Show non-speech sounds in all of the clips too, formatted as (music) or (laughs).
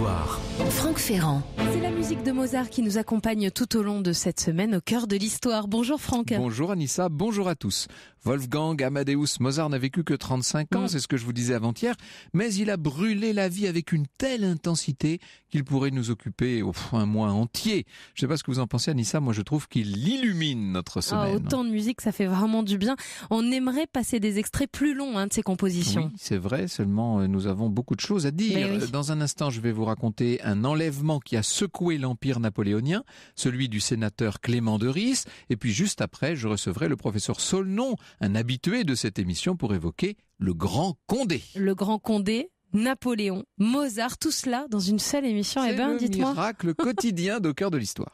victoire. Franck Ferrand. C'est la musique de Mozart qui nous accompagne tout au long de cette semaine au cœur de l'histoire. Bonjour Franck. Bonjour Anissa, bonjour à tous. Wolfgang Amadeus Mozart n'a vécu que 35 ans, mm. c'est ce que je vous disais avant-hier, mais il a brûlé la vie avec une telle intensité qu'il pourrait nous occuper au fond un mois entier. Je ne sais pas ce que vous en pensez Anissa, moi je trouve qu'il illumine notre ah, semaine. autant de musique, ça fait vraiment du bien. On aimerait passer des extraits plus longs hein, de ses compositions. c'est vrai, seulement euh, nous avons beaucoup de choses à dire. Ben Dans un instant, je vais vous raconter un un enlèvement qui a secoué l'Empire napoléonien, celui du sénateur Clément de Ris, et puis juste après, je recevrai le professeur Solnon, un habitué de cette émission, pour évoquer le Grand Condé. Le Grand Condé, Napoléon, Mozart, tout cela dans une seule émission. Eh bien, dites-moi. Miracle (laughs) quotidien de cœur de l'histoire.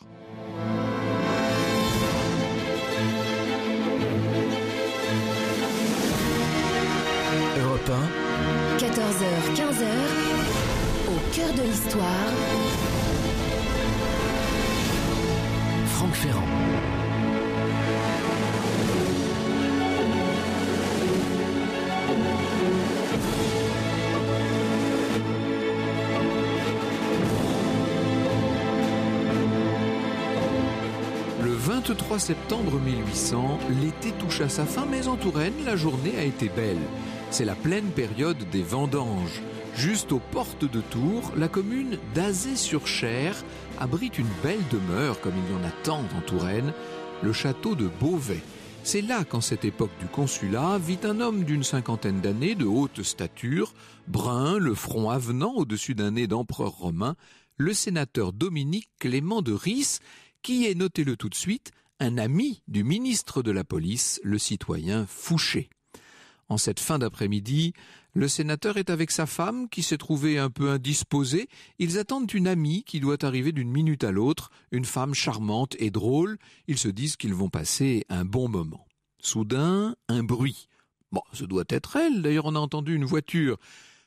Europe 14h, 15h cœur de l'histoire. Franck Ferrand. Le 23 septembre 1800, l'été touche à sa fin, mais en Touraine, la journée a été belle. C'est la pleine période des vendanges. Juste aux portes de Tours, la commune d'Azay-sur-Cher abrite une belle demeure, comme il y en a tant en Touraine, le château de Beauvais. C'est là qu'en cette époque du consulat vit un homme d'une cinquantaine d'années de haute stature, brun, le front avenant au-dessus d'un nez d'empereur romain, le sénateur Dominique Clément de Ris, qui est, notez-le tout de suite, un ami du ministre de la police, le citoyen Fouché. En cette fin d'après-midi, le sénateur est avec sa femme, qui s'est trouvée un peu indisposée. Ils attendent une amie qui doit arriver d'une minute à l'autre, une femme charmante et drôle. Ils se disent qu'ils vont passer un bon moment. Soudain, un bruit. Bon, ce doit être elle, d'ailleurs on a entendu une voiture.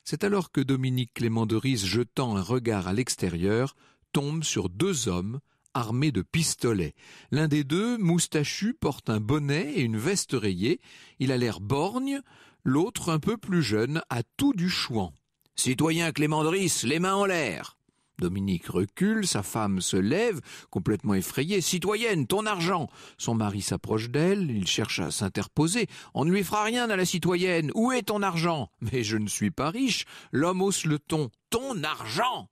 C'est alors que Dominique Clément de Riz, jetant un regard à l'extérieur, tombe sur deux hommes armés de pistolets. L'un des deux, moustachu, porte un bonnet et une veste rayée. Il a l'air borgne, L'autre, un peu plus jeune, a tout du chouan. Citoyen Clément les mains en l'air. Dominique recule, sa femme se lève, complètement effrayée. Citoyenne, ton argent. Son mari s'approche d'elle, il cherche à s'interposer. On ne lui fera rien à la citoyenne. Où est ton argent? Mais je ne suis pas riche. L'homme hausse le ton. Ton argent!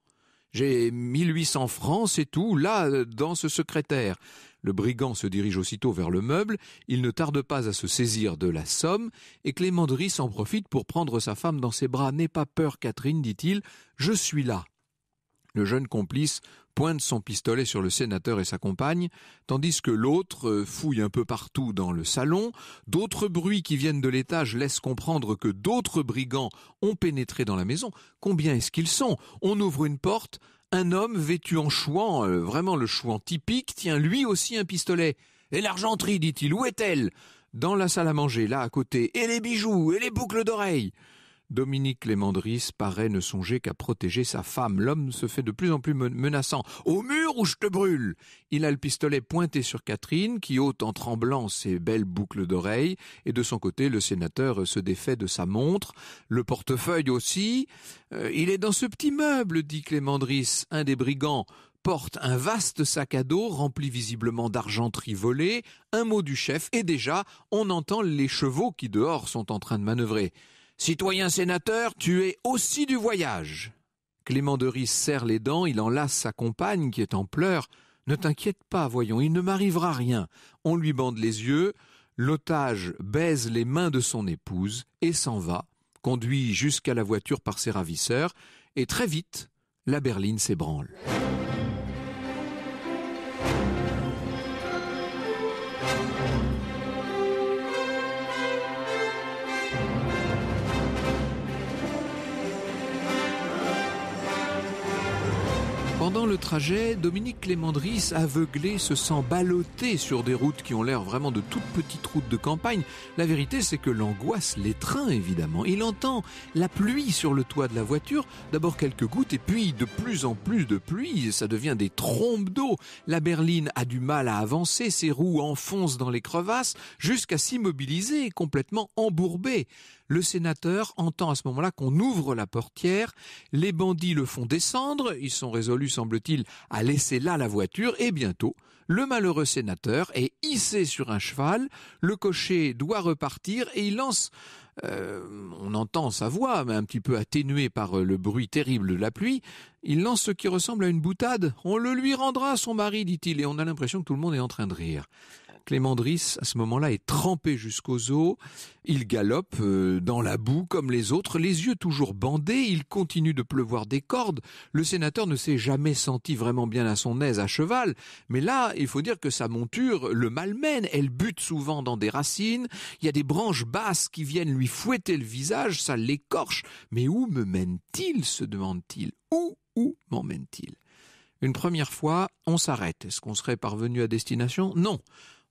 J'ai mille huit cents francs, c'est tout, là, dans ce secrétaire. Le brigand se dirige aussitôt vers le meuble, il ne tarde pas à se saisir de la somme, et Clément s'en en profite pour prendre sa femme dans ses bras. N'aie pas peur, Catherine, dit-il, je suis là. Le jeune complice pointe son pistolet sur le sénateur et sa compagne, tandis que l'autre euh, fouille un peu partout dans le salon. D'autres bruits qui viennent de l'étage laissent comprendre que d'autres brigands ont pénétré dans la maison. Combien est-ce qu'ils sont On ouvre une porte, un homme vêtu en chouan, euh, vraiment le chouan typique, tient lui aussi un pistolet. Et l'argenterie, dit-il, où est-elle Dans la salle à manger, là à côté. Et les bijoux, et les boucles d'oreilles Dominique Clémandris paraît ne songer qu'à protéger sa femme. L'homme se fait de plus en plus menaçant. Au mur ou je te brûle Il a le pistolet pointé sur Catherine, qui ôte en tremblant ses belles boucles d'oreilles, et de son côté, le sénateur se défait de sa montre, le portefeuille aussi. Euh, il est dans ce petit meuble, dit Clémandris, un des brigands porte un vaste sac à dos rempli visiblement d'argenterie volée, un mot du chef, et déjà on entend les chevaux qui dehors sont en train de manœuvrer. Citoyen sénateur, tu es aussi du voyage. Clément de serre les dents, il enlace sa compagne qui est en pleurs. Ne t'inquiète pas, voyons, il ne m'arrivera rien. On lui bande les yeux, l'otage baise les mains de son épouse et s'en va, conduit jusqu'à la voiture par ses ravisseurs, et très vite, la berline s'ébranle. Pendant le trajet, Dominique Clémentris aveuglé, se sent ballotté sur des routes qui ont l'air vraiment de toutes petites routes de campagne. La vérité, c'est que l'angoisse l'étreint, évidemment. Il entend la pluie sur le toit de la voiture, d'abord quelques gouttes, et puis de plus en plus de pluie, ça devient des trompes d'eau. La berline a du mal à avancer, ses roues enfoncent dans les crevasses, jusqu'à s'immobiliser, complètement embourbée. Le sénateur entend à ce moment-là qu'on ouvre la portière, les bandits le font descendre, ils sont résolus, semble-t-il, à laisser là la voiture, et bientôt, le malheureux sénateur est hissé sur un cheval, le cocher doit repartir et il lance euh, on entend sa voix, mais un petit peu atténuée par euh, le bruit terrible de la pluie, il lance ce qui ressemble à une boutade. On le lui rendra, son mari, dit-il, et on a l'impression que tout le monde est en train de rire. Drisse, à ce moment-là, est trempé jusqu'aux os. Il galope euh, dans la boue comme les autres, les yeux toujours bandés. Il continue de pleuvoir des cordes. Le sénateur ne s'est jamais senti vraiment bien à son aise à cheval. Mais là, il faut dire que sa monture le malmène. Elle bute souvent dans des racines. Il y a des branches basses qui viennent lui fouetter le visage. Ça l'écorche. Mais où me mène-t-il se demande-t-il. Où, où m'emmène-t-il une première fois, on s'arrête. Est-ce qu'on serait parvenu à destination Non.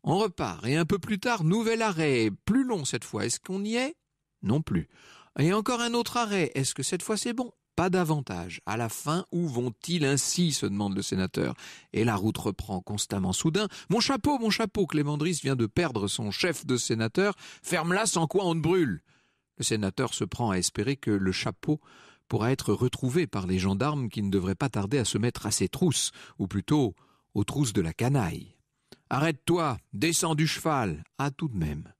On repart, et un peu plus tard, nouvel arrêt, plus long cette fois. Est-ce qu'on y est Non plus. Et encore un autre arrêt. Est-ce que cette fois c'est bon Pas davantage. À la fin, où vont-ils ainsi se demande le sénateur. Et la route reprend constamment. Soudain, mon chapeau, mon chapeau, clémandris vient de perdre son chef de sénateur. Ferme-la sans quoi on ne brûle. Le sénateur se prend à espérer que le chapeau pourra être retrouvé par les gendarmes qui ne devraient pas tarder à se mettre à ses trousses, ou plutôt aux trousses de la canaille. Arrête-toi, descends du cheval. Ah, tout de même.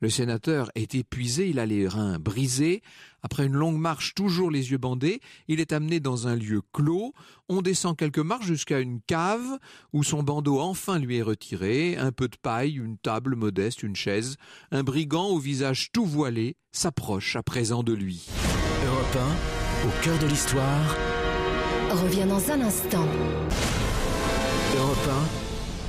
Le sénateur est épuisé, il a les reins brisés. Après une longue marche, toujours les yeux bandés, il est amené dans un lieu clos. On descend quelques marches jusqu'à une cave où son bandeau enfin lui est retiré, un peu de paille, une table modeste, une chaise. Un brigand au visage tout voilé s'approche à présent de lui. Europe au cœur de l'histoire. Reviens dans un instant.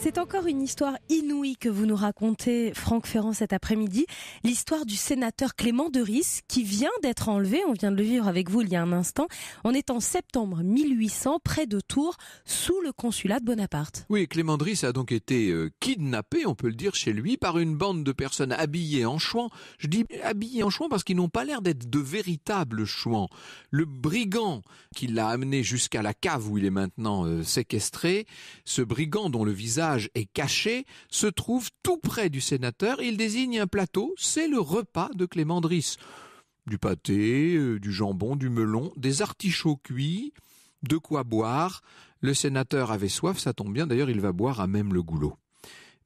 C'est encore une histoire inouïe que vous nous racontez, Franck Ferrand, cet après-midi. L'histoire du sénateur Clément de Deris, qui vient d'être enlevé. On vient de le vivre avec vous il y a un instant. On est en septembre 1800, près de Tours, sous le consulat de Bonaparte. Oui, Clément de Riz a donc été euh, kidnappé, on peut le dire, chez lui, par une bande de personnes habillées en chouan. Je dis habillées en chouan parce qu'ils n'ont pas l'air d'être de véritables chouans. Le brigand qui l'a amené jusqu'à la cave où il est maintenant euh, séquestré, ce brigand dont le visage est caché, se trouve tout près du sénateur. Il désigne un plateau, c'est le repas de Clément Du pâté, euh, du jambon, du melon, des artichauts cuits, de quoi boire. Le sénateur avait soif, ça tombe bien, d'ailleurs il va boire à même le goulot.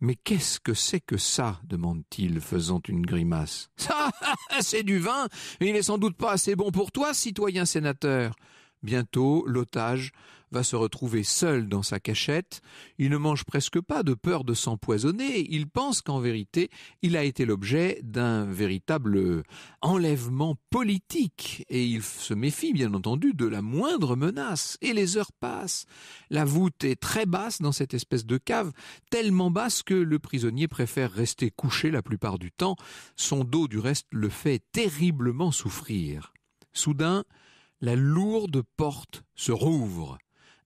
Mais qu'est-ce que c'est que ça demande-t-il, faisant une grimace. Ça, (laughs) c'est du vin, il n'est sans doute pas assez bon pour toi, citoyen sénateur. Bientôt, l'otage va se retrouver seul dans sa cachette, il ne mange presque pas de peur de s'empoisonner, il pense qu'en vérité il a été l'objet d'un véritable enlèvement politique, et il se méfie bien entendu de la moindre menace, et les heures passent, la voûte est très basse dans cette espèce de cave, tellement basse que le prisonnier préfère rester couché la plupart du temps, son dos du reste le fait terriblement souffrir. Soudain, la lourde porte se rouvre.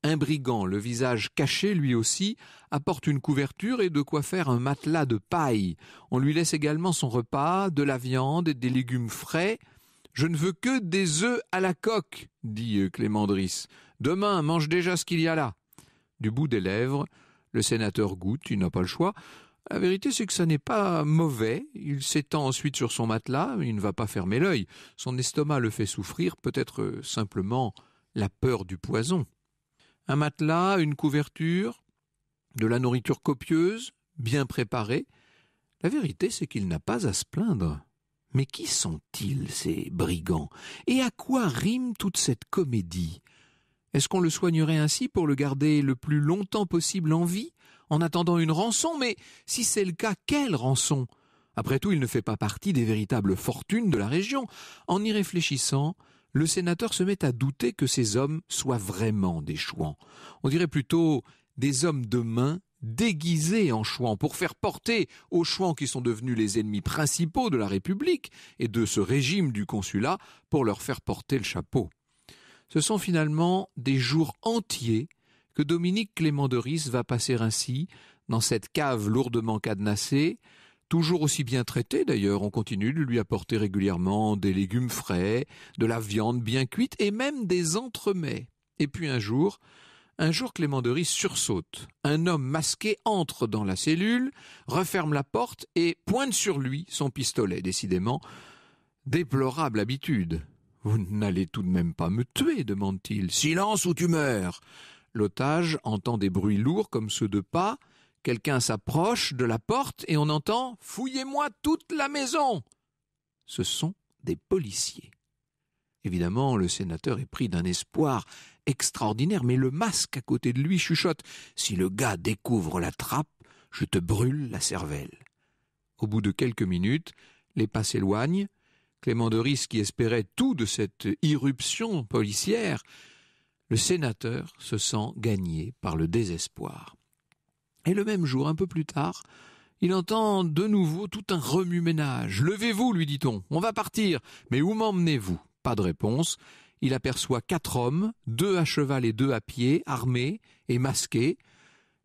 Un brigand, le visage caché lui aussi, apporte une couverture et de quoi faire un matelas de paille. On lui laisse également son repas, de la viande et des légumes frais. Je ne veux que des œufs à la coque, dit Drisse. « Demain, mange déjà ce qu'il y a là. Du bout des lèvres, le sénateur goûte, il n'a pas le choix. La vérité, c'est que ça n'est pas mauvais. Il s'étend ensuite sur son matelas, il ne va pas fermer l'œil. Son estomac le fait souffrir, peut-être simplement la peur du poison un matelas, une couverture, de la nourriture copieuse, bien préparée. La vérité, c'est qu'il n'a pas à se plaindre. Mais qui sont-ils, ces brigands Et à quoi rime toute cette comédie Est-ce qu'on le soignerait ainsi pour le garder le plus longtemps possible en vie, en attendant une rançon Mais si c'est le cas, quelle rançon Après tout, il ne fait pas partie des véritables fortunes de la région. En y réfléchissant, le sénateur se met à douter que ces hommes soient vraiment des chouans. On dirait plutôt des hommes de main déguisés en chouans pour faire porter aux chouans qui sont devenus les ennemis principaux de la République et de ce régime du consulat pour leur faire porter le chapeau. Ce sont finalement des jours entiers que Dominique Clément de Ris va passer ainsi dans cette cave lourdement cadenassée, toujours aussi bien traité d'ailleurs. On continue de lui apporter régulièrement des légumes frais, de la viande bien cuite et même des entremets. Et puis un jour, un jour Clément de Ris sursaute. Un homme masqué entre dans la cellule, referme la porte et pointe sur lui son pistolet. Décidément, déplorable habitude. Vous n'allez tout de même pas me tuer, demande-t-il. Silence ou tu meurs. L'otage entend des bruits lourds comme ceux de pas, Quelqu'un s'approche de la porte et on entend Fouillez-moi toute la maison Ce sont des policiers. Évidemment, le sénateur est pris d'un espoir extraordinaire, mais le masque à côté de lui chuchote Si le gars découvre la trappe, je te brûle la cervelle. Au bout de quelques minutes, les pas s'éloignent. Clément de Risse qui espérait tout de cette irruption policière, le sénateur se sent gagné par le désespoir. Et le même jour, un peu plus tard, il entend de nouveau tout un remue-ménage. Levez-vous, lui dit-on, on va partir. Mais où m'emmenez-vous Pas de réponse. Il aperçoit quatre hommes, deux à cheval et deux à pied, armés et masqués.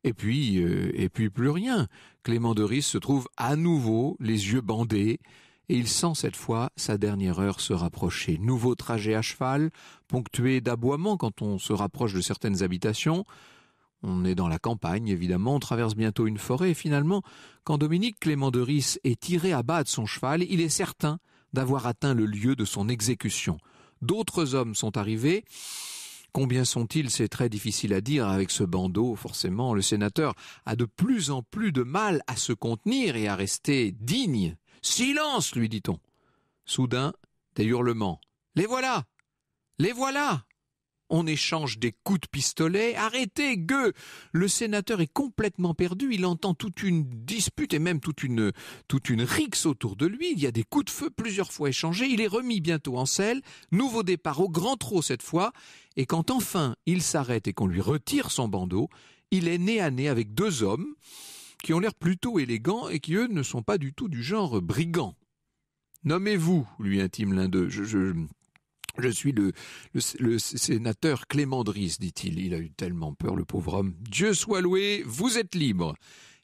Et puis, euh, et puis plus rien. Clément de Deris se trouve à nouveau les yeux bandés et il sent cette fois sa dernière heure se rapprocher. Nouveau trajet à cheval, ponctué d'aboiements quand on se rapproche de certaines habitations. On est dans la campagne, évidemment, on traverse bientôt une forêt, et finalement, quand Dominique Clément de Ris est tiré à bas de son cheval, il est certain d'avoir atteint le lieu de son exécution. D'autres hommes sont arrivés. Combien sont-ils C'est très difficile à dire avec ce bandeau, forcément. Le sénateur a de plus en plus de mal à se contenir et à rester digne. Silence, lui dit-on. Soudain, des hurlements. Les voilà Les voilà on échange des coups de pistolet. Arrêtez, gueux Le sénateur est complètement perdu, il entend toute une dispute et même toute une, toute une rixe autour de lui. Il y a des coups de feu plusieurs fois échangés, il est remis bientôt en selle, nouveau départ au grand trot cette fois, et quand enfin il s'arrête et qu'on lui retire son bandeau, il est nez à nez avec deux hommes qui ont l'air plutôt élégants et qui eux ne sont pas du tout du genre brigand. Nommez-vous, lui intime l'un d'eux. je, je suis le, sénateur Clément Dris, dit-il. Il a eu tellement peur, le pauvre homme. Dieu soit loué, vous êtes libre.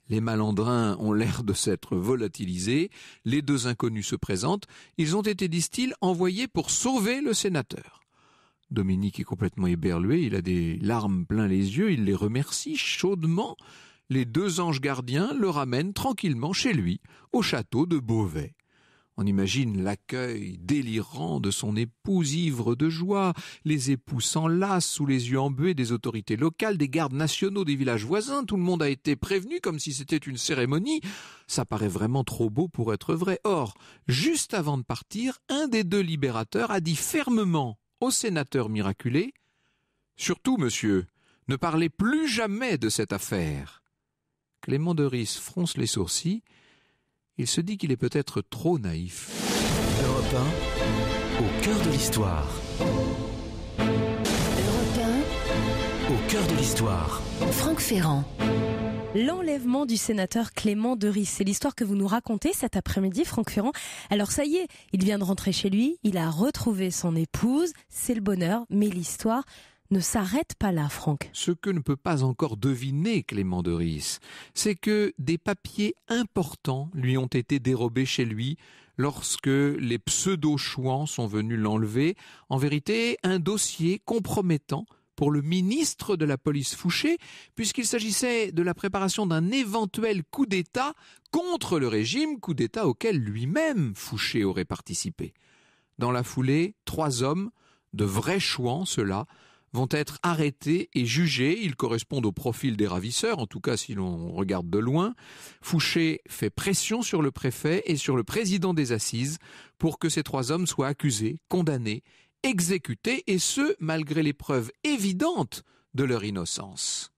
Les malandrins ont l'air de s'être volatilisés. Les deux inconnus se présentent. Ils ont été, disent-ils, envoyés pour sauver le sénateur. Dominique est complètement éberlué. Il a des larmes plein les yeux. Il les remercie chaudement. Les deux anges gardiens le ramènent tranquillement chez lui, au château de Beauvais. On imagine l'accueil délirant de son épouse ivre de joie, les époux s'enlacent sous les yeux embués des autorités locales, des gardes nationaux des villages voisins, tout le monde a été prévenu comme si c'était une cérémonie. Ça paraît vraiment trop beau pour être vrai. Or, juste avant de partir, un des deux libérateurs a dit fermement au sénateur miraculé Surtout, monsieur, ne parlez plus jamais de cette affaire. Clément de Ris fronce les sourcils il se dit qu'il est peut-être trop naïf. Europe 1, au cœur de l'histoire. 1, au cœur de l'histoire. Franck Ferrand. L'enlèvement du sénateur Clément De Deris. C'est l'histoire que vous nous racontez cet après-midi, Franck Ferrand. Alors ça y est, il vient de rentrer chez lui, il a retrouvé son épouse, c'est le bonheur, mais l'histoire ne s'arrête pas là, Franck. Ce que ne peut pas encore deviner Clément de c'est que des papiers importants lui ont été dérobés chez lui lorsque les pseudo-chouans sont venus l'enlever. En vérité, un dossier compromettant pour le ministre de la police Fouché, puisqu'il s'agissait de la préparation d'un éventuel coup d'État contre le régime, coup d'État auquel lui-même Fouché aurait participé. Dans la foulée, trois hommes, de vrais chouans ceux-là, vont être arrêtés et jugés. Ils correspondent au profil des ravisseurs, en tout cas si l'on regarde de loin. Fouché fait pression sur le préfet et sur le président des assises pour que ces trois hommes soient accusés, condamnés, exécutés, et ce, malgré les preuves évidentes de leur innocence.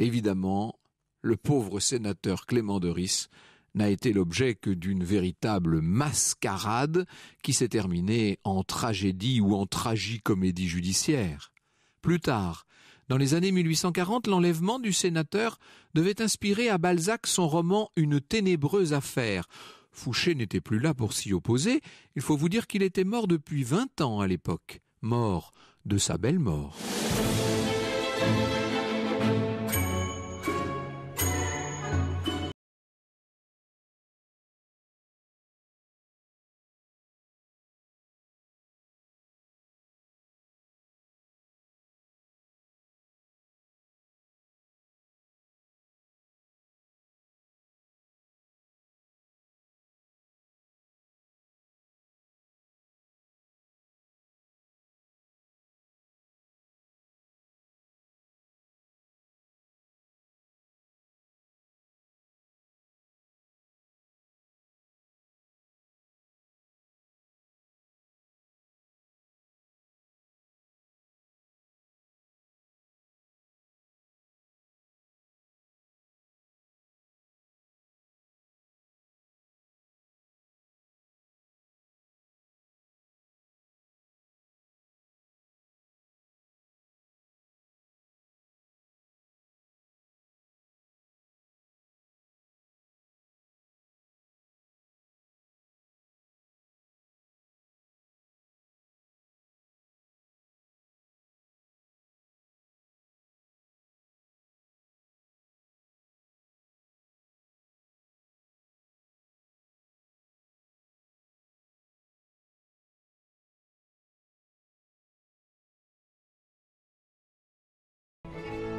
Évidemment, le pauvre sénateur Clément de Doris n'a été l'objet que d'une véritable mascarade qui s'est terminée en tragédie ou en tragicomédie judiciaire. Plus tard, dans les années 1840, l'enlèvement du sénateur devait inspirer à Balzac son roman Une ténébreuse affaire. Fouché n'était plus là pour s'y opposer, il faut vous dire qu'il était mort depuis 20 ans à l'époque, mort de sa belle mort.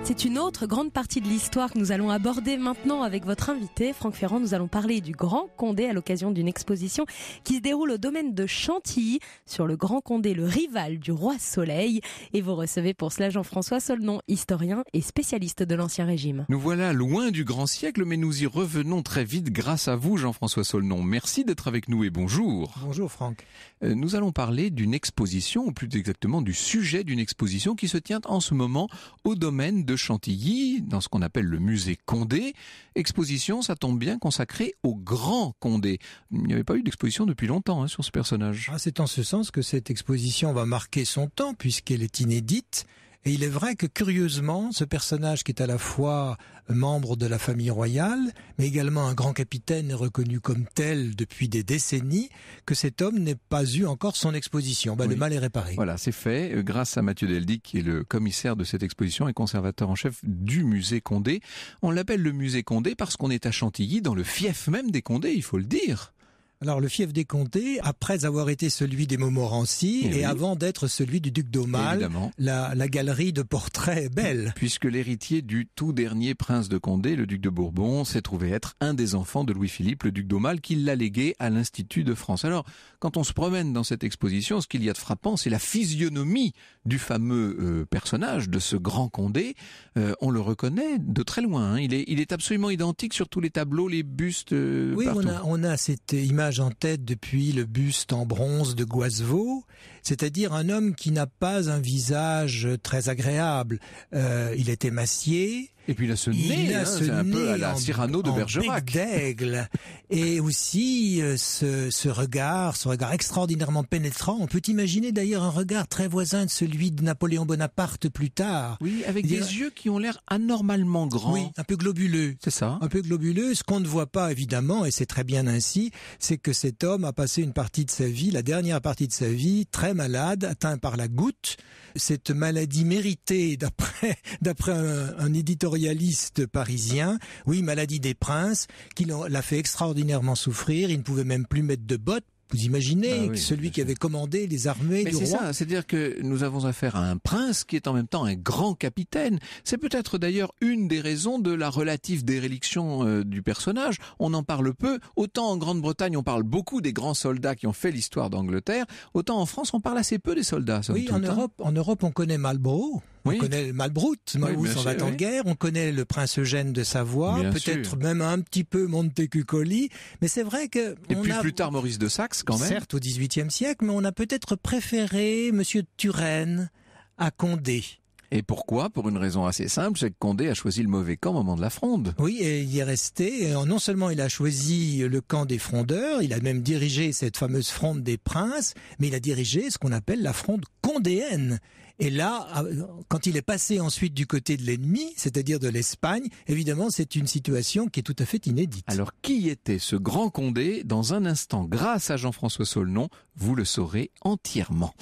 C'est une autre grande partie de l'histoire que nous allons aborder maintenant avec votre invité, Franck Ferrand. Nous allons parler du Grand Condé à l'occasion d'une exposition qui se déroule au domaine de Chantilly sur le Grand Condé, le rival du roi Soleil. Et vous recevez pour cela Jean-François Solnon, historien et spécialiste de l'Ancien Régime. Nous voilà loin du grand siècle, mais nous y revenons très vite grâce à vous, Jean-François Solnon. Merci d'être avec nous et bonjour. Bonjour, Franck. Euh, nous allons parler d'une exposition, ou plus exactement du sujet d'une exposition qui se tient en ce moment au domaine de Chantilly, dans ce qu'on appelle le musée Condé. Exposition, ça tombe bien, consacrée au grand Condé. Il n'y avait pas eu d'exposition depuis longtemps hein, sur ce personnage. Ah, c'est en ce sens que cette exposition va marquer son temps, puisqu'elle est inédite. Et il est vrai que curieusement, ce personnage qui est à la fois membre de la famille royale, mais également un grand capitaine reconnu comme tel depuis des décennies, que cet homme n'ait pas eu encore son exposition. Bah, le mal est réparé. Voilà, c'est fait euh, grâce à Mathieu Deldic, qui est le commissaire de cette exposition et conservateur en chef du musée Condé. On l'appelle le musée Condé parce qu'on est à Chantilly, dans le fief même des Condés, il faut le dire. Alors le fief des comtés, après avoir été celui des Montmorency eh et, avant d'être celui du duc d'Aumale, la, galerie de portraits est belle. Puisque l'héritier du tout dernier prince de Condé, le duc de Bourbon, s'est trouvé être un des enfants de Louis-Philippe, le duc d'Aumale, qui l'a légué à l'Institut de France. Alors quand on se promène dans cette exposition, ce qu'il y a de frappant, c'est la physionomie du fameux euh, personnage, de ce grand Condé. Euh, on le reconnaît de très loin. Hein. Il, est, il est absolument identique sur tous les tableaux, les bustes. Euh, oui, on a cette image en tête depuis le buste en bronze de Goisevaux c'est-à-dire un homme qui n'a pas un visage très agréable. Euh, il est émacié. Et puis il a ce nez, hein, un peu à la Cyrano de Bergerac. d'aigle. et aussi euh, ce, ce, regard, ce regard extraordinairement pénétrant. On peut imaginer d'ailleurs un regard très voisin de celui de Napoléon Bonaparte plus tard. Oui, avec des yeux qui ont l'air anormalement grands. Oui, un peu globuleux. C'est ça. Un peu globuleux. Ce qu'on ne voit pas évidemment, et c'est très bien ainsi, c'est que cet homme a passé une partie de sa vie, la dernière partie de sa vie, très malade, atteint par la goutte. Cette maladie méritée, d'après, (laughs) d'après un, un, éditorialiste parisien, oui, maladie des princes, qui l'a fait extraordinairement souffrir. Il ne pouvait même plus mettre de bottes vous imaginez ah celui qui avait commandé les armées du roi. C'est ça, c'est-à-dire que nous avons affaire à un prince qui est en même temps un grand capitaine. C'est peut-être d'ailleurs une des raisons de la relative déréliction euh, du personnage. On en parle peu. Autant en Grande-Bretagne, on parle beaucoup des grands soldats qui ont fait l'histoire d'Angleterre. Autant en France, on parle assez peu des soldats. Oui, hein. en Europe, on connaît Marlborough. On connaît Malbrout, où on s'en va en guerre, on connaît le prince Eugène de Savoie, peut-être même un petit peu Montecucoli. mais c'est vrai que... Et puis plus tard Maurice de Saxe quand même. Certes au XVIIIe siècle, mais on a peut-être préféré Monsieur Turenne à Condé. Et pourquoi Pour une raison assez simple, c'est que Condé a choisi le mauvais camp au moment de la fronde. Oui, il y est resté. Non seulement il a choisi le camp des frondeurs, il a même dirigé cette fameuse fronde des princes, mais il a dirigé ce qu'on appelle la fronde condéenne, et là, ah, quand il est passé ensuite du côté de l'ennemi, c'est-à-dire de l'Espagne, évidemment, c'est une situation qui est tout à fait inédite. Alors, qui était ce grand Condé Dans un instant, grâce à Jean-François Solnon, vous le saurez entièrement.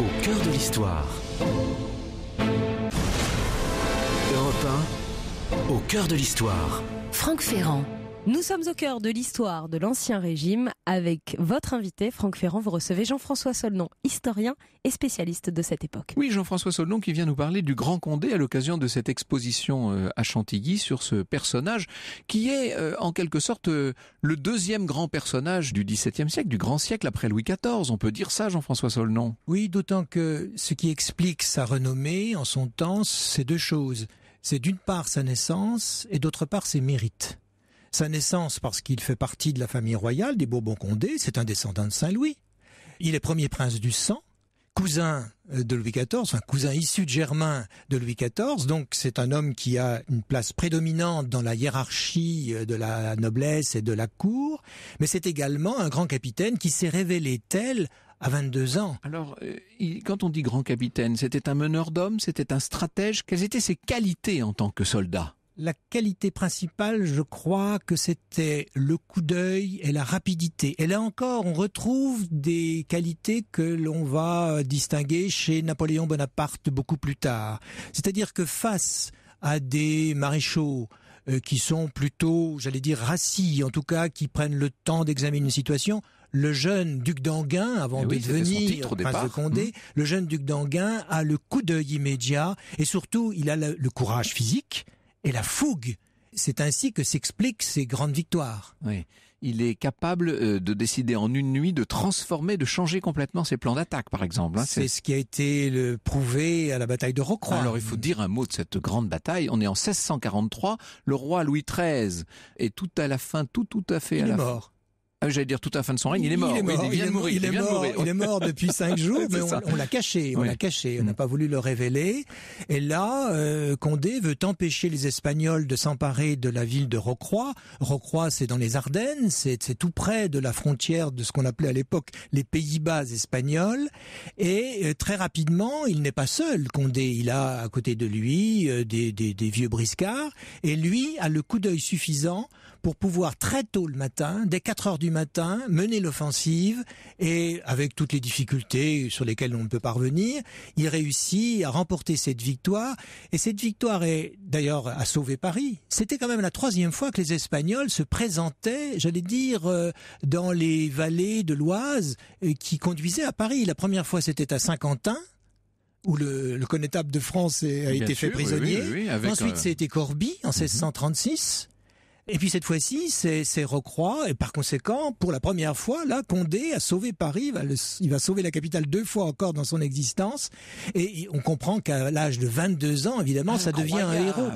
au cœur de l'histoire. Europe 1, au cœur de l'histoire. Franck Ferrand. Nous sommes au cœur de l'histoire de l'Ancien Régime avec votre invité, Franck Ferrand. Vous recevez Jean-François Solnon, historien et spécialiste de cette époque. Oui, Jean-François Solnon qui vient nous parler du Grand Condé à l'occasion de cette exposition euh, à Chantilly sur ce personnage qui est euh, en quelque sorte euh, le deuxième grand personnage du XVIIe siècle, du grand siècle après Louis XIV. On peut dire ça, Jean-François Solnon Oui, d'autant que ce qui explique sa renommée en son temps, c'est deux choses. C'est d'une part sa naissance et d'autre part ses mérites sa naissance parce qu'il fait partie de la famille royale des Bourbons-Condé, c'est un descendant de Saint-Louis. Il est premier prince du sang, cousin euh, de Louis XIV, un cousin issu de Germain de Louis XIV, donc c'est un homme qui a une place prédominante dans la hiérarchie euh, de la noblesse et de la cour, mais c'est également un grand capitaine qui s'est révélé tel à 22 ans. Alors, euh, quand on dit grand capitaine, c'était un meneur d'hommes, c'était un stratège, quelles étaient ses qualités en tant que soldat la qualité principale, je crois que c'était le coup d'œil et la rapidité. Et là encore, on retrouve des qualités que l'on va distinguer chez Napoléon Bonaparte beaucoup plus tard. C'est-à-dire que face à des maréchaux, euh, qui sont plutôt, j'allais dire, rassis, en tout cas, qui prennent le temps d'examiner une situation. Le jeune duc d'Anguin, avant eh de devenir prince de Condé, hmm. le jeune duc d'Anguin a le coup d'œil immédiat et surtout, il a le courage physique et la fougue. C'est ainsi que s'expliquent ces grandes victoires. Oui. Il est capable euh, de décider en une nuit de transformer, de changer complètement ses plans d'attaque, par exemple. Hein, c'est ce qui a été prouvé à la bataille de Rocroi. Alors il faut dire un mot de cette grande bataille. On est en 1643. Le roi Louis XIII est tout à la fin, tout tout à fait il à la mort. Ah, j'allais dire toute la fin de son règne, il est mort. Il est mort, depuis cinq (laughs) jours, mais on, l'a caché, on l'a caché, on n'a mm. pas voulu le révéler. Et là, euh, Condé veut empêcher les Espagnols de s'emparer de la ville de Rocroi. Rocroi, c'est dans les Ardennes, c'est tout près de la frontière de ce qu'on appelait à l'époque les Pays-Bas espagnols. Et euh, très rapidement, il n'est pas seul, Condé. Il a à côté de lui euh, des, des vieux briscards, et lui a le coup d'œil suffisant pour pouvoir très tôt le matin, dès 4 heures du matin, mener l'offensive et avec toutes les difficultés sur lesquelles on ne peut pas revenir, il réussit à remporter cette victoire et cette victoire est d'ailleurs à sauver Paris. C'était quand même la troisième fois que les Espagnols se présentaient, j'allais dire, euh, dans les vallées de l'Oise euh, qui conduisaient à Paris. La première fois c'était à Saint-Quentin où le, connétable de France a été fait prisonnier. Ensuite, euh, c'était Corbie en 1636. Mhm. Et puis cette fois-ci, c'est recroît. et par conséquent, pour la première fois, là, Condé a sauvé Paris, il va, sauver la capitale deux fois encore dans son existence, et on comprend qu'à l'âge de 22 ans, évidemment, ah, ça devient un héros.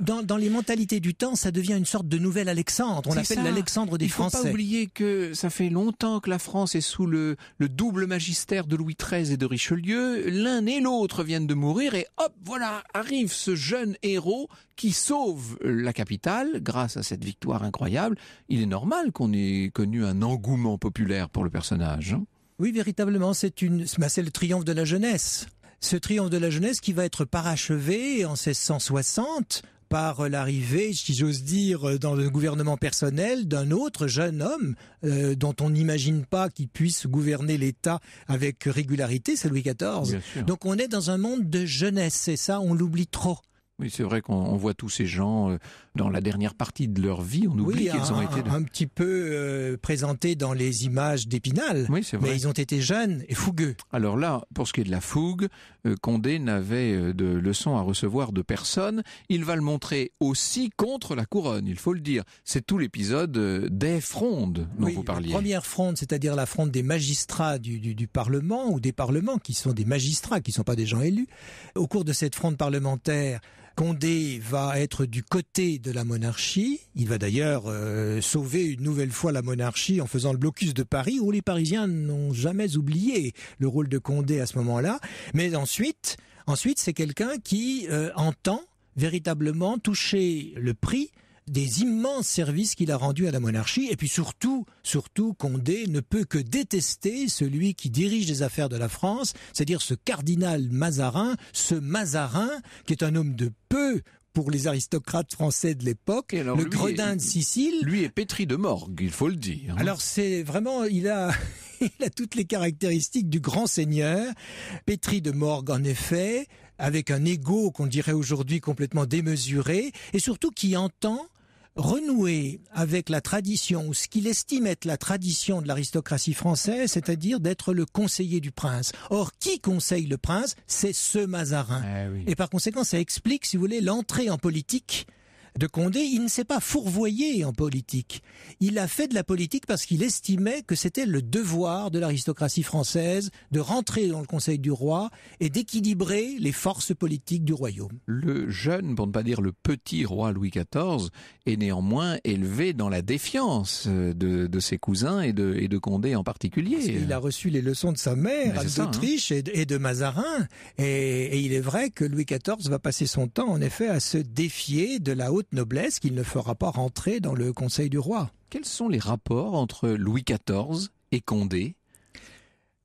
dans, dans les mentalités du temps, ça devient une sorte de nouvel Alexandre, on l'appelle l'Alexandre des Français. Il faut pas oublier que ça fait longtemps que la France est sous le, le double magistère de Louis XIII et de Richelieu, l'un et l'autre viennent de mourir, et hop, voilà, arrive ce jeune héros qui sauve la capitale grâce à cette victoire incroyable, il est normal qu'on ait connu un engouement populaire pour le personnage. Hein. Oui, véritablement, c'est une, bah, c'est le triomphe de la jeunesse. Ce triomphe de la jeunesse qui va être parachevé en 1660 par l'arrivée, si j'ose dire, dans le gouvernement personnel d'un autre jeune homme euh, dont on n'imagine pas qu'il puisse gouverner l'État avec régularité, c'est Louis XIV. Donc on est dans un monde de jeunesse, c'est ça on l'oublie trop. Oui, c'est vrai qu'on voit tous ces gens euh, dans la dernière partie de leur vie, on oublie qu'ils ont été un petit peu euh, présentés dans les images d'Épinal, oui, c'est vrai. mais ils ont été jeunes et fougueux. Alors là, pour ce qui est de la fougue, euh, Condé n'avait de leçons à recevoir de personne. Il va le montrer aussi contre la couronne, il faut le dire. C'est tout l'épisode des frondes dont vous parliez. La première fronde, c'est-à-dire la fronde des magistrats du, du, du Parlement ou des parlements qui sont des magistrats, qui ne sont pas des gens élus. Au cours de cette fronde parlementaire, Condé va être du côté de la monarchie. Il va d'ailleurs euh, sauver une nouvelle fois la monarchie en faisant le blocus de Paris, où les Parisiens n'ont jamais oublié le rôle de Condé à ce moment-là. Mais ensuite, ensuite c'est quelqu'un qui euh, entend véritablement toucher le prix des immenses services qu'il a rendus à la monarchie. Et puis surtout, surtout, Condé ne peut que détester celui qui dirige les affaires de la France, c'est-à-dire ce cardinal Mazarin, ce Mazarin qui est un homme de peu pour les aristocrates français de l'époque, le gredin de Sicile. Lui est pétri de morgue, il faut le dire. Alors c'est vraiment, il a, (laughs) il a toutes les caractéristiques du grand seigneur, pétri de morgue en effet, avec un ego qu'on dirait aujourd'hui complètement démesuré, et surtout qui entend renouer avec la tradition, ou ce qu'il estime être la tradition de l'aristocratie française, c'est-à-dire d'être le conseiller du prince. Or, qui conseille le prince C'est ce Mazarin. Eh Et par conséquent, ça explique, si vous voulez, l'entrée en politique de Condé, il ne s'est pas fourvoyé en politique. Il a fait de la politique parce qu'il estimait que c'était le devoir de l'aristocratie française de rentrer dans le Conseil du roi et d'équilibrer les forces politiques du royaume. Le jeune, pour ne pas dire le petit roi Louis XIV, est néanmoins élevé dans la défiance de, ses cousins et de, Condé en particulier. Il a reçu les leçons de sa mère, d'Autriche hein. et, de Mazarin. et il est vrai que Louis XIV va passer son temps, en effet, à se défier de la haute noblesse qu'il ne fera pas rentrer dans le Conseil du roi. Quels sont les rapports entre Louis XIV et Condé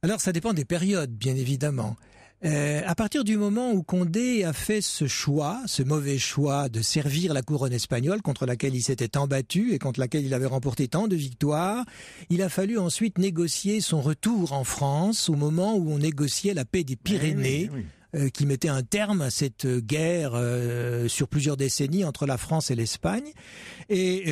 Alors ça dépend des périodes, bien évidemment. Euh, à partir du moment où Condé a fait ce choix, ce mauvais choix de servir la couronne espagnole contre laquelle il s'était embattu et contre laquelle il avait remporté tant de victoires, il a fallu ensuite négocier son retour en France au moment où on négociait la paix des eh Pyrénées. Eh euh, qui mettait un terme à cette euh, guerre euh, sur plusieurs décennies entre la France et l'Espagne. Et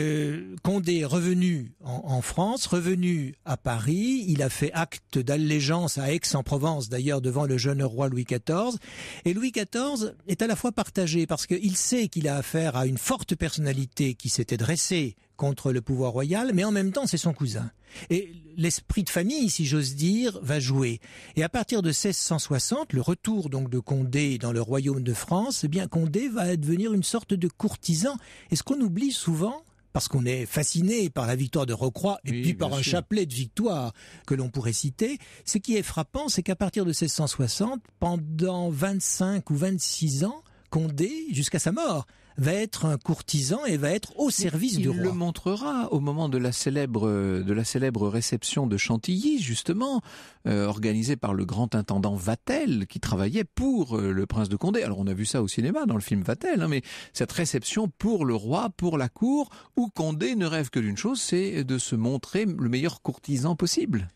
Condé est revenu en, en France, revenu à Paris, il a fait acte d'allégeance à Aix-en-Provence, d'ailleurs devant le jeune roi Louis XIV. Et Louis XIV est à la fois partagé parce qu'il sait qu'il a affaire à une forte personnalité qui s'était dressée contre le pouvoir royal, mais en même temps c'est son cousin. Et l'esprit de famille, si j'ose dire, va jouer. Et à partir de 1660, le retour donc de Condé dans le royaume de France, eh bien Condé va devenir une sorte de courtisan. Et ce qu'on oublie souvent, parce qu'on est fasciné par la victoire de Rocroi et puis par un chapelet de victoire que l'on pourrait citer. Ce qui est frappant, c'est qu'à partir de 1660, pendant 25 ou 26 ans, Condé, jusqu'à sa mort, va être un courtisan et va être au service du roi. Il le montrera au moment de la célèbre de la célèbre réception de Chantilly justement euh, organisée par le grand intendant Vatel qui travaillait pour euh, le prince de Condé. Alors on a vu ça au cinéma dans le film Vatel, hein, mais cette réception pour le roi, pour la cour, où Condé ne rêve que d'une chose, c'est de se montrer le meilleur courtisan possible.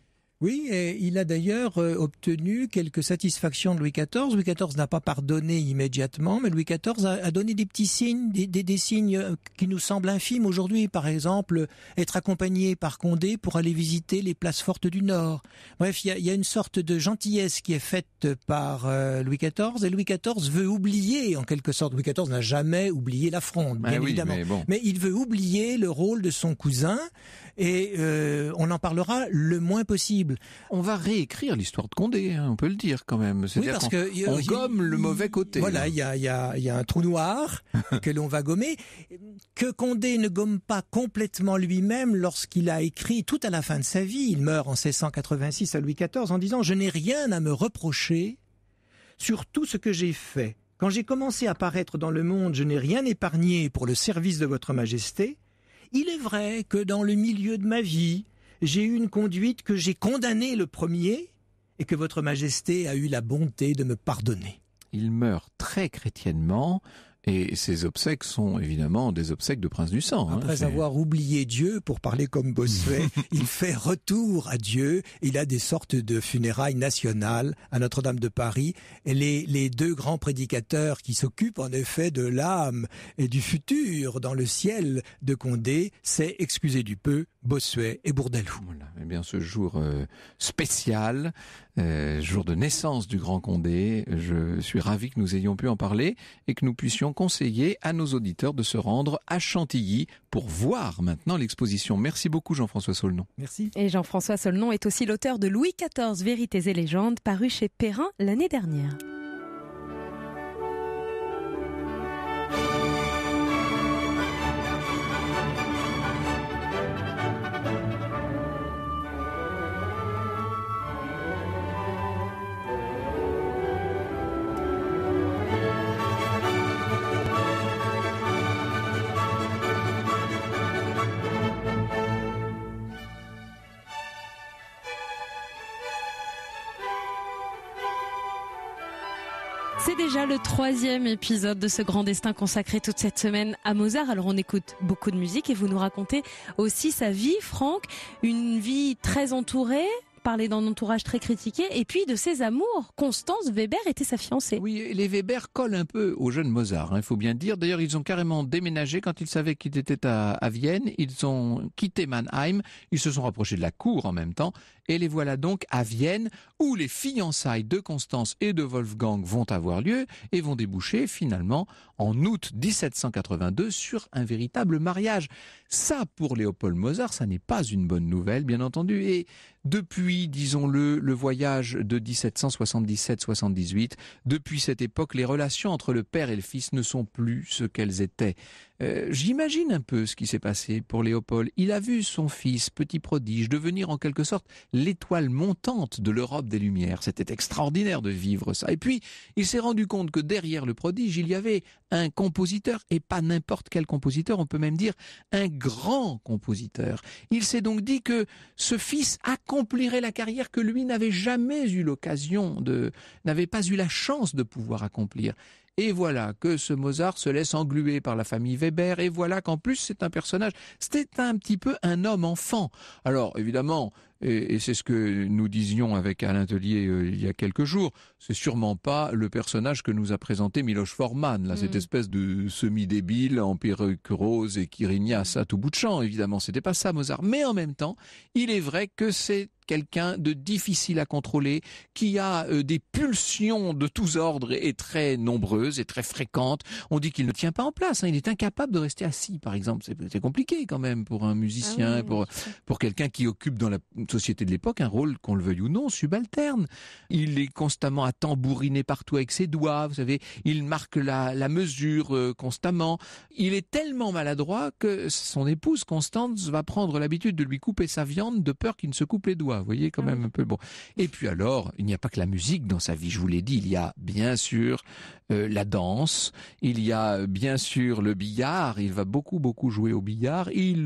Oui, il a d'ailleurs euh, obtenu quelques satisfactions de Louis XIV. Louis XIV n'a pas pardonné immédiatement, mais Louis XIV a donné des petits signes, des, signes euh, qui nous semblent infimes aujourd'hui. Par exemple, être accompagné par Condé pour aller visiter les places fortes du Nord. Bref, il y a, une sorte de gentillesse qui est faite par euh, Louis XIV, et Louis XIV veut oublier, en quelque sorte. Louis XIV n'a jamais oublié la fronde, ah bien évidemment. Mais, il veut oublier le rôle de son cousin, et on en parlera le moins possible. On va réécrire l'histoire de Condé, hein, on peut le dire quand même. cest parce dire euh, gomme le mauvais côté. Voilà, il y a, y a, un trou noir (laughs) que l'on va gommer, que Condé ne gomme pas complètement lui-même lorsqu'il a écrit tout à la fin de sa vie. Il meurt en 1686 à Louis XIV en disant je n'ai rien à me reprocher sur tout ce que j'ai fait. Quand j'ai commencé à paraître dans le monde, je n'ai rien épargné pour le service de votre majesté. Il est vrai que dans le milieu de ma vie, j'ai eu une conduite que j'ai condamnée le premier et que votre majesté a eu la bonté de me pardonner. Il meurt très chrétiennement et ces obsèques sont évidemment des obsèques de prince du sang. Hein. Après avoir oublié Dieu, pour parler comme Bossuet, (laughs) il fait retour à Dieu. Il a des sortes de funérailles nationales à Notre-Dame de Paris. Et les, deux grands prédicateurs qui s'occupent en effet de l'âme et du futur dans le ciel de Condé, c'est, excusez du peu, Bossuet et Bourdelou. Eh bien ce jour euh, spécial, euh, jour de naissance du Grand Condé. Je suis ravi que nous ayons pu en parler et que nous puissions conseiller à nos auditeurs de se rendre à Chantilly pour voir maintenant l'exposition. Merci beaucoup Jean-François Solnon. Merci. Et Jean-François Solnon est aussi l'auteur de Louis XIV, Vérités et légendes, paru chez Perrin l'année dernière. le troisième épisode de ce grand destin consacré toute cette semaine à Mozart. Alors on écoute beaucoup de musique et vous nous racontez aussi sa vie, Franck, une vie très entourée, parler d'un entourage très critiqué, et puis de ses amours. Constance Weber était sa fiancée. Oui, les Weber collent un peu au jeune Mozart, hein, il faut bien dire. D'ailleurs, ils ont carrément déménagé quand ils savaient qu'il était à, Vienne. Ils ont quitté Mannheim, ils se sont rapprochés de la cour en même temps, et les voilà donc à Vienne, où les fiançailles de Constance et de Wolfgang vont avoir lieu et vont déboucher finalement en août 1782 sur un véritable mariage. Ça, pour Léopold Mozart, ça n'est pas une bonne nouvelle, bien entendu, et depuis, disons-le, le voyage de 1777-78, depuis cette époque, les relations entre le père et le fils ne sont plus ce qu'elles étaient. Euh, j'imagine un peu ce qui s'est passé pour Léopold. Il a vu son fils, petit prodige, devenir en quelque sorte l'étoile montante de l'Europe des Lumières. C'était extraordinaire de vivre ça. Et puis, il s'est rendu compte que derrière le prodige, il y avait un compositeur, et pas n'importe quel compositeur, on peut même dire un grand compositeur. Il s'est donc dit que ce fils accomplirait la carrière que lui n'avait jamais eu l'occasion de, n'avait pas eu la chance de pouvoir accomplir. Et voilà que ce Mozart se laisse engluer par la famille Weber, et voilà qu'en plus c'est un personnage, c'était un petit peu un homme enfant. Alors évidemment, et, c'est ce que nous disions avec Alain Tellier euh, il y a quelques jours, c'est sûrement pas le personnage que nous a présenté Miloš Forman, là, cette mm. espèce de semi-débile en perruque rose et qui rignasse à tout bout de champ, évidemment, c'était pas ça Mozart, mais en même temps, il est vrai que c'est quelqu'un de difficile à contrôler, qui a euh, des pulsions de tous ordres et très nombreuses et très fréquentes. On dit qu'il ne tient pas en place, hein. il est incapable de rester assis, par exemple. C'est compliqué quand même pour un musicien, ah pour, pour quelqu'un qui occupe dans la société de l'époque un rôle, qu'on le veuille ou non, subalterne. Il est constamment à tambouriner partout avec ses doigts, vous savez, il marque la, mesure euh, constamment. Il est tellement maladroit que son épouse Constance va prendre l'habitude de lui couper sa viande de peur qu'il ne se coupe les doigts. Vous voyez quand ah même un peu bon. Et puis alors, il n'y a pas que la musique dans sa vie, je vous l'ai dit, il y a bien sûr euh, la danse, il y a euh, bien sûr le billard, il va beaucoup beaucoup jouer au billard, il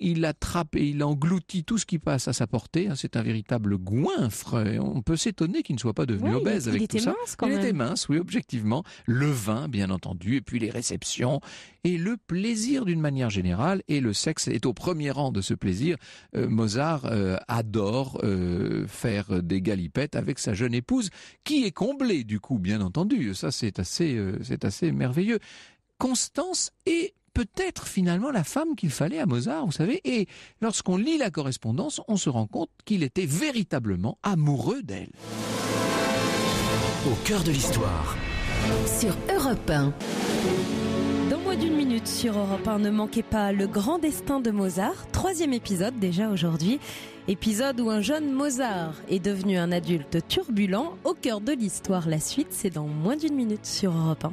il attrape et il engloutit tout ce qui passe à sa porte Hein, c'est un véritable goinfre. On peut s'étonner qu'il ne soit pas devenu obèse avec tout ça. il était mince, oui, objectivement. Le vin, bien entendu, et puis les réceptions et le plaisir d'une manière générale. Et le sexe est au premier rang de ce plaisir. Euh, Mozart euh, adore euh, faire des galipettes avec sa jeune épouse, qui est comblée du coup, bien entendu. Ça, c'est assez, c'est assez merveilleux. Constance est peut-être finalement la femme qu'il fallait à Mozart, vous savez. Et lorsqu'on lit la correspondance, on se rend compte qu'il était véritablement amoureux d'elle. Au cœur de l'histoire. Sur Europe 1. Dans moins d'une minute sur Europe 1, ne manquez pas le grand destin de Mozart, troisième épisode déjà aujourd'hui. Épisode où un jeune Mozart est devenu un adulte turbulent. Au cœur de l'histoire, la suite, c'est dans moins d'une minute sur Europe 1.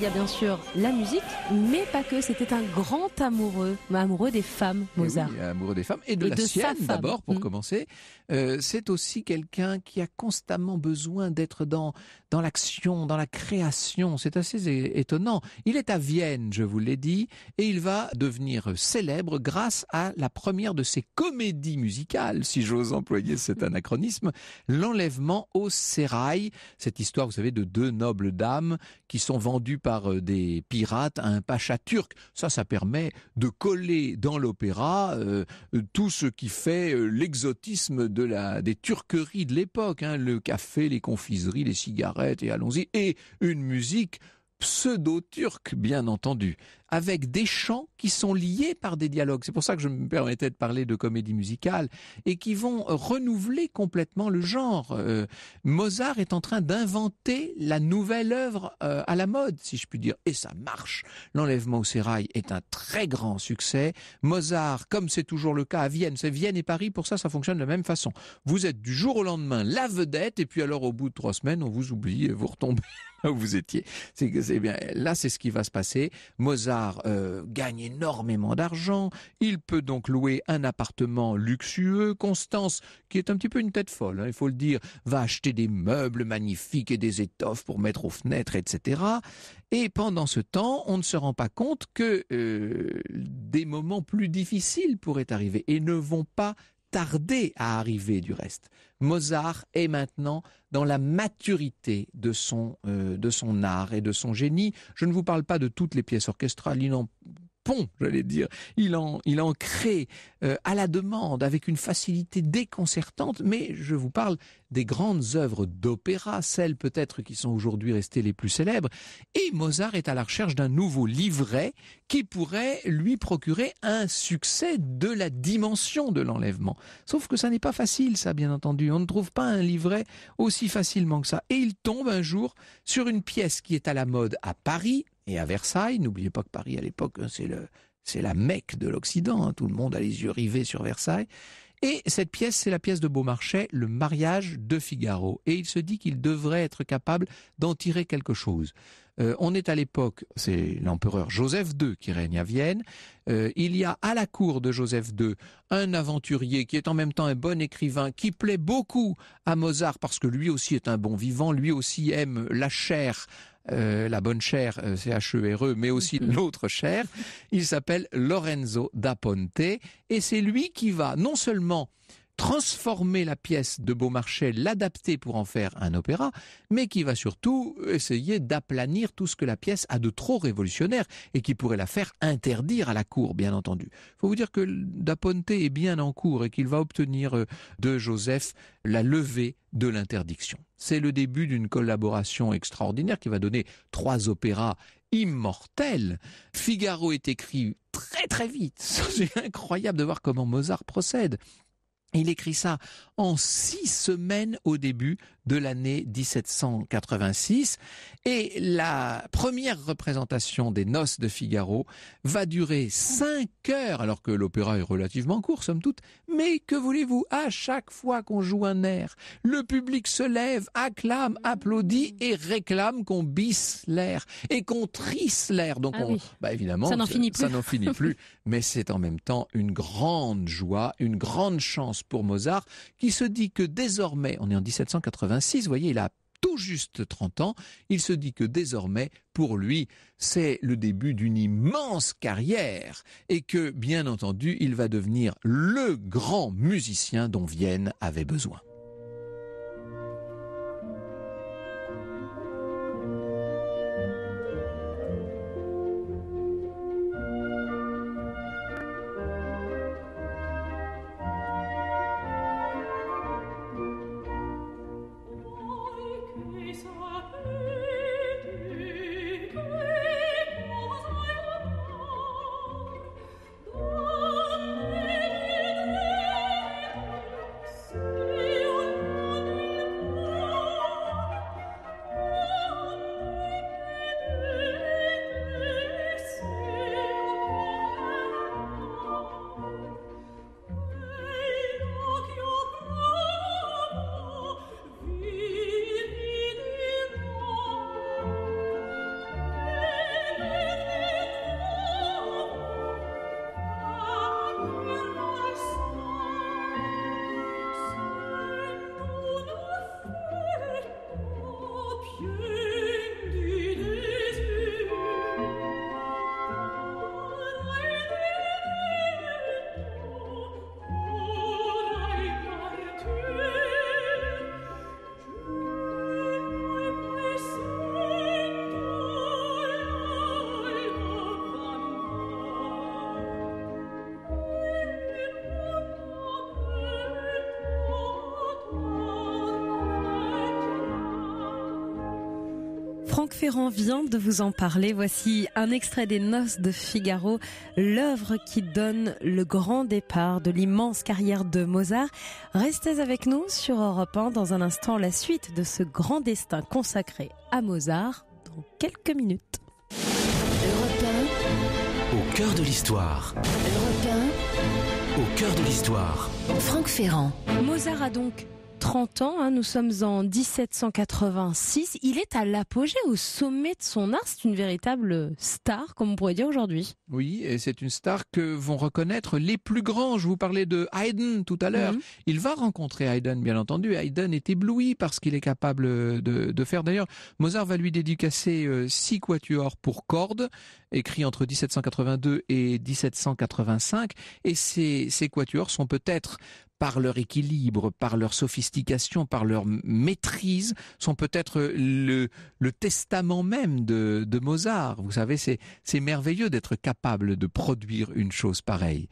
il y a bien sûr la musique, mais pas que. C'était un grand amoureux, amoureux des femmes, Mozart. Oui, amoureux des femmes et de la sienne d'abord pour mm. commencer. Euh, c'est aussi quelqu'un qui a constamment besoin d'être dans, dans l'action, dans la création. C'est assez étonnant. Il est à Vienne, je vous l'ai dit, et il va devenir célèbre grâce à la première de ses comédies musicales, si j'ose employer cet anachronisme, L'enlèvement au sérail. Cette histoire, vous savez, de deux nobles dames qui sont vendues par euh, des pirates à un pacha turc. Ça, ça permet de coller dans l'opéra euh, tout ce qui fait l'exotisme de des turqueries de l'époque, hein, le café, les confiseries, les cigarettes, et allons-y, et une musique pseudo-turque, bien entendu avec des chants qui sont liés par des dialogues. C'est pour ça que je me permettais de parler de comédie musicale et qui vont renouveler complètement le genre. Euh, Mozart est en train d'inventer la nouvelle œuvre euh, à la mode, si je puis dire, et ça marche. L'enlèvement au sérail est un très grand succès. Mozart, comme c'est toujours le cas à Vienne, c'est Vienne et Paris, pour ça, ça fonctionne de la même façon. Vous êtes du jour au lendemain la vedette, et puis alors au bout de trois semaines, on vous oublie et vous retombez (laughs) où vous étiez. C'est bien. Là, c'est ce qui va se passer. Mozart euh, gagne énormément d'argent, il peut donc louer un appartement luxueux. Constance, qui est un petit peu une tête folle, hein, il faut le dire, va acheter des meubles magnifiques et des étoffes pour mettre aux fenêtres, etc. Et pendant ce temps, on ne se rend pas compte que euh, des moments plus difficiles pourraient arriver et ne vont pas tardé à arriver du reste. Mozart est maintenant dans la maturité de son, euh, de son art et de son génie. Je ne vous parle pas de toutes les pièces orchestrales, Bon, j'allais dire. Il en, crée euh, à la demande, avec une facilité déconcertante, mais je vous parle des grandes œuvres d'opéra, celles peut-être qui sont aujourd'hui restées les plus célèbres, et Mozart est à la recherche d'un nouveau livret qui pourrait lui procurer un succès de la dimension de l'enlèvement. Sauf que ça n'est pas facile, ça, bien entendu. On ne trouve pas un livret aussi facilement que ça. Et il tombe un jour sur une pièce qui est à la mode à Paris, et à Versailles. N'oubliez pas que Paris, à l'époque, hein, c'est c'est la Mecque de l'Occident. Hein, tout le monde a les yeux rivés sur Versailles. Et cette pièce, c'est la pièce de Beaumarchais, Le mariage de Figaro. Et il se dit qu'il devrait être capable d'en tirer quelque chose. Euh, on est à l'époque, c'est l'empereur Joseph II qui règne à Vienne. Euh, il y a à la cour de Joseph II un aventurier qui est en même temps un bon écrivain, qui plaît beaucoup à Mozart parce que lui aussi est un bon vivant, lui aussi aime la chair euh, la bonne chère euh, c h e e, mais aussi l'autre mhm. chère. Il s'appelle Lorenzo da Ponte et c'est lui qui va non seulement transformer la pièce de Beaumarchais, l'adapter pour en faire un opéra, mais qui va surtout essayer d'aplanir tout ce que la pièce a de trop révolutionnaire et qui pourrait la faire interdire à la cour, bien entendu. Faut vous dire que Daponte est bien en cours et qu'il va obtenir euh, de Joseph la levée de l'interdiction. C'est le début d'une collaboration extraordinaire qui va donner trois opéras immortels. Figaro est écrit très très vite. (laughs) C'est incroyable de voir comment Mozart procède. Il écrit ça en six semaines au début de l'année 1786. Et la première représentation des Noces de Figaro va durer 5 heures, alors que l'opéra est relativement court, somme toute. Mais que voulez-vous À chaque fois qu'on joue un air, le public se lève, acclame, applaudit et réclame qu'on bisse l'air et qu'on trisse l'air. Donc, ah on, bah évidemment, ça n'en finit Ça n'en finit plus. (laughs) mais c'est en même temps une grande joie, une grande chance pour Mozart, qui se dit que désormais, on est en 1786, vous voyez, il a tout juste 30 ans, il se dit que désormais, pour lui, c'est le début d'une immense carrière et que, bien entendu, il va devenir le grand musicien dont Vienne avait besoin. Ferrand vient de vous en parler. Voici un extrait des Noces de Figaro, l'œuvre qui donne le grand départ de l'immense carrière de Mozart. Restez avec nous sur Europe 1 dans un instant la suite de ce grand destin consacré à Mozart dans quelques minutes. Europe 1. Au cœur de l'histoire. Europe 1. Au cœur de l'histoire. Franck Ferrand. Mozart a donc 30 ans, hein, nous sommes en 1786. Il est à l'apogée, au sommet de son art. C'est une véritable star, comme on pourrait dire aujourd'hui. Oui, et c'est une star que vont reconnaître les plus grands. Je vous parlais de Haydn tout à l'heure. Mhm. Il va rencontrer Haydn, bien entendu. Haydn est ébloui par ce qu'il est capable de, faire. D'ailleurs, Mozart va lui dédicacer euh, six quatuors pour cordes, écrits entre 1782 et 1785. Et ces quatuors sont peut-être par leur équilibre, par leur sophistication, par leur maîtrise, sont peut-être le, testament même de, Mozart. Vous savez, c'est, merveilleux d'être capable de produire une chose pareille.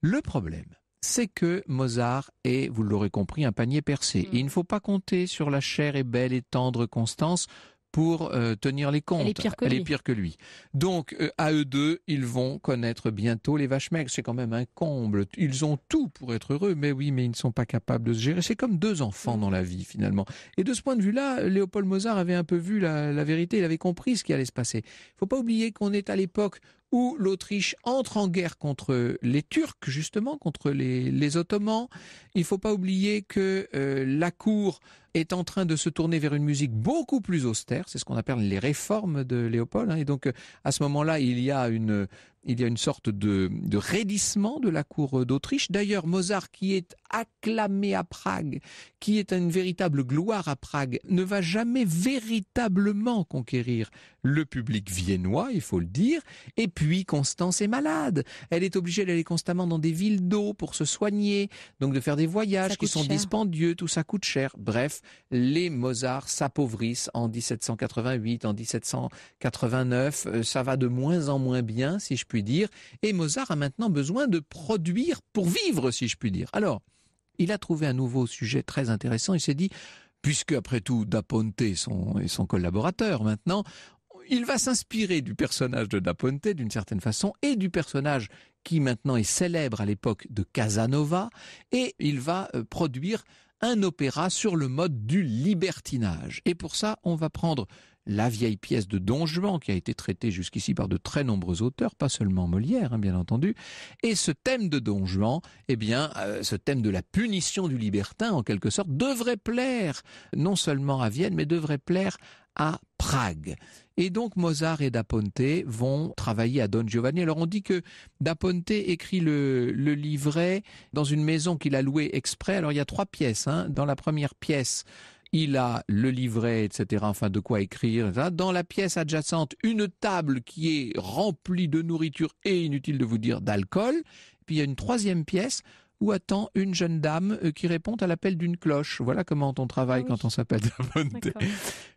Le problème, c'est que Mozart est, vous l'aurez compris, un panier percé. Mm. il ne faut pas compter sur la chère et belle et tendre Constance pour euh, tenir les comptes. Elle est pire que, lui. Donc, euh, à eux deux, ils vont connaître bientôt les vaches maigres. C'est quand même un comble. Ils ont tout pour être heureux, mais oui, mais ils ne sont pas capables de se gérer. C'est comme deux enfants mm. dans la vie, finalement. Et de ce point de vue-là, Léopold Mozart avait un peu vu la, vérité. Il avait compris ce qui allait se passer. Il ne faut pas oublier qu'on est à l'époque où l'Autriche entre en guerre contre les Turcs, justement, contre les, Ottomans. Il ne faut pas oublier que euh, la cour est en train de se tourner vers une musique beaucoup plus austère. C'est ce qu'on appelle les réformes de Léopold. Hein. Et donc, euh, à ce moment-là, il y a une, euh, il y a une sorte de, raidissement de la cour euh, d'Autriche. D'ailleurs, Mozart, qui est acclamé à Prague, qui est une véritable gloire à Prague, ne va jamais véritablement conquérir le public viennois, il faut le dire. Et puis, Constance est malade. Elle est obligée d'aller constamment dans des villes d'eau pour se soigner, donc de faire des voyages qui sont dispendieux, tout ça coûte cher. Bref, les Mozart s'appauvrissent en 1788, en 1789. Euh, ça va de moins en moins bien, si je puis dire. Et Mozart a maintenant besoin de produire pour vivre, si je puis dire. Alors, il a trouvé un nouveau sujet très intéressant. Il s'est dit, puisque après tout, Da Ponte est son, son collaborateur maintenant, il va s'inspirer du personnage de Da Ponte d'une certaine façon et du personnage qui maintenant est célèbre à l'époque de Casanova et il va euh, produire un opéra sur le mode du libertinage. Et pour ça, on va prendre la vieille pièce de Don Juan qui a été traitée jusqu'ici par de très nombreux auteurs, pas seulement Molière, hein, bien entendu. Et ce thème de Don Juan, eh bien, euh, ce thème de la punition du libertin, en quelque sorte, devrait plaire non seulement à Vienne, mais devrait plaire à Prague. Et donc Mozart et Da vont travailler à Don Giovanni. Alors on dit que Da écrit le, livret dans une maison qu'il a louée exprès. Alors il y a trois pièces. Hein. Dans la première pièce, il a le livret, etc., enfin de quoi écrire. Dans la pièce adjacente, une table qui est remplie de nourriture et, inutile de vous dire, d'alcool. Puis il y a une troisième pièce où attend une jeune dame euh, qui répond à l'appel d'une cloche. Voilà comment on travaille ah quand on s'appelle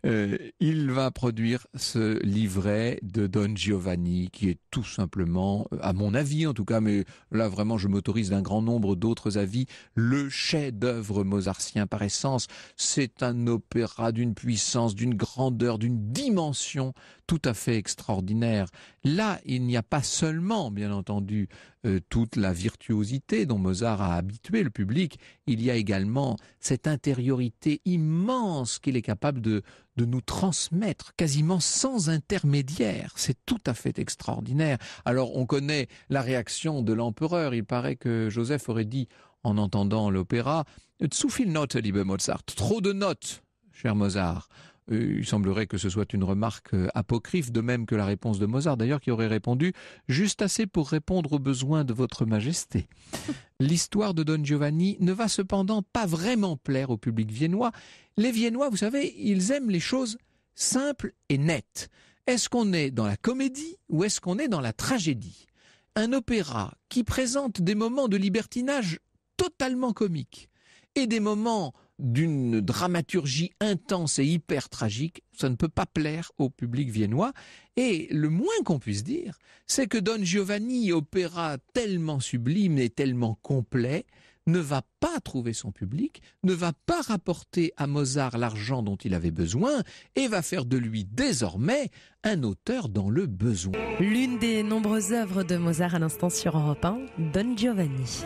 euh, il va produire ce livret de Don Giovanni qui est tout simplement, euh, à mon avis en tout cas, mais là vraiment je m'autorise d'un grand nombre d'autres avis, le chef-d'œuvre mozartien par essence. C'est un opéra d'une puissance, d'une grandeur, d'une dimension tout à fait extraordinaire. Là, il n'y a pas seulement, bien entendu, euh, toute la virtuosité dont Mozart a habitué le public, il y a également cette intériorité immense qu'il est capable de, nous transmettre quasiment sans intermédiaire. C'est tout à fait extraordinaire. Alors on connaît la réaction de l'empereur. Il paraît que Joseph aurait dit en entendant l'opéra, Zu viel Note, liebe Mozart, trop de notes, cher Mozart. Euh, il semblerait que ce soit une remarque euh, apocryphe, de même que la réponse de Mozart d'ailleurs, qui aurait répondu juste assez pour répondre aux besoins de votre majesté. (laughs) L'histoire de Don Giovanni ne va cependant pas vraiment plaire au public viennois. Les Viennois, vous savez, ils aiment les choses simples et nettes. Est-ce qu'on est dans la comédie ou est-ce qu'on est dans la tragédie Un opéra qui présente des moments de libertinage totalement comiques et des moments d'une dramaturgie intense et hyper tragique, ça ne peut pas plaire au public viennois. Et le moins qu'on puisse dire, c'est que Don Giovanni, opéra tellement sublime et tellement complet, ne va pas trouver son public, ne va pas rapporter à Mozart l'argent dont il avait besoin, et va faire de lui désormais un auteur dans le besoin. L'une des nombreuses œuvres de Mozart à l'instant sur Europe 1, Don Giovanni.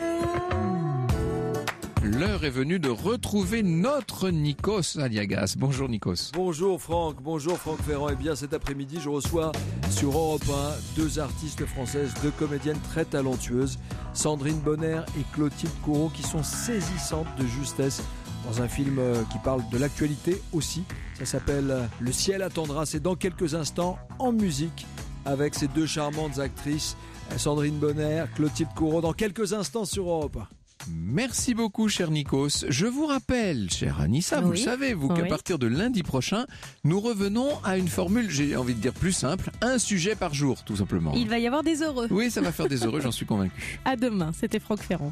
L'heure est venue de retrouver notre Nikos Aliagas. Bonjour Nikos. Bonjour Franck, bonjour Franck Ferrand. Et eh bien cet après-midi, je reçois sur Europe 1 deux artistes françaises, deux comédiennes très talentueuses, Sandrine Bonner et Clotilde Courau, qui sont saisissantes de justesse dans un film euh, qui parle de l'actualité aussi. Ça s'appelle euh, Le ciel attendra. C'est dans quelques instants en musique avec ces deux charmantes actrices, euh, Sandrine Bonner, Clotilde Courau. dans quelques instants sur Europe Merci beaucoup, cher Nikos. Je vous rappelle, cher Anissa, vous le savez, vous, qu'à partir de lundi prochain, nous revenons à une formule, j'ai envie de dire plus simple, un sujet par jour, tout simplement. Il va y avoir des heureux. Oui, ça va faire des heureux, j'en suis convaincu. À demain, c'était Franck Ferrand.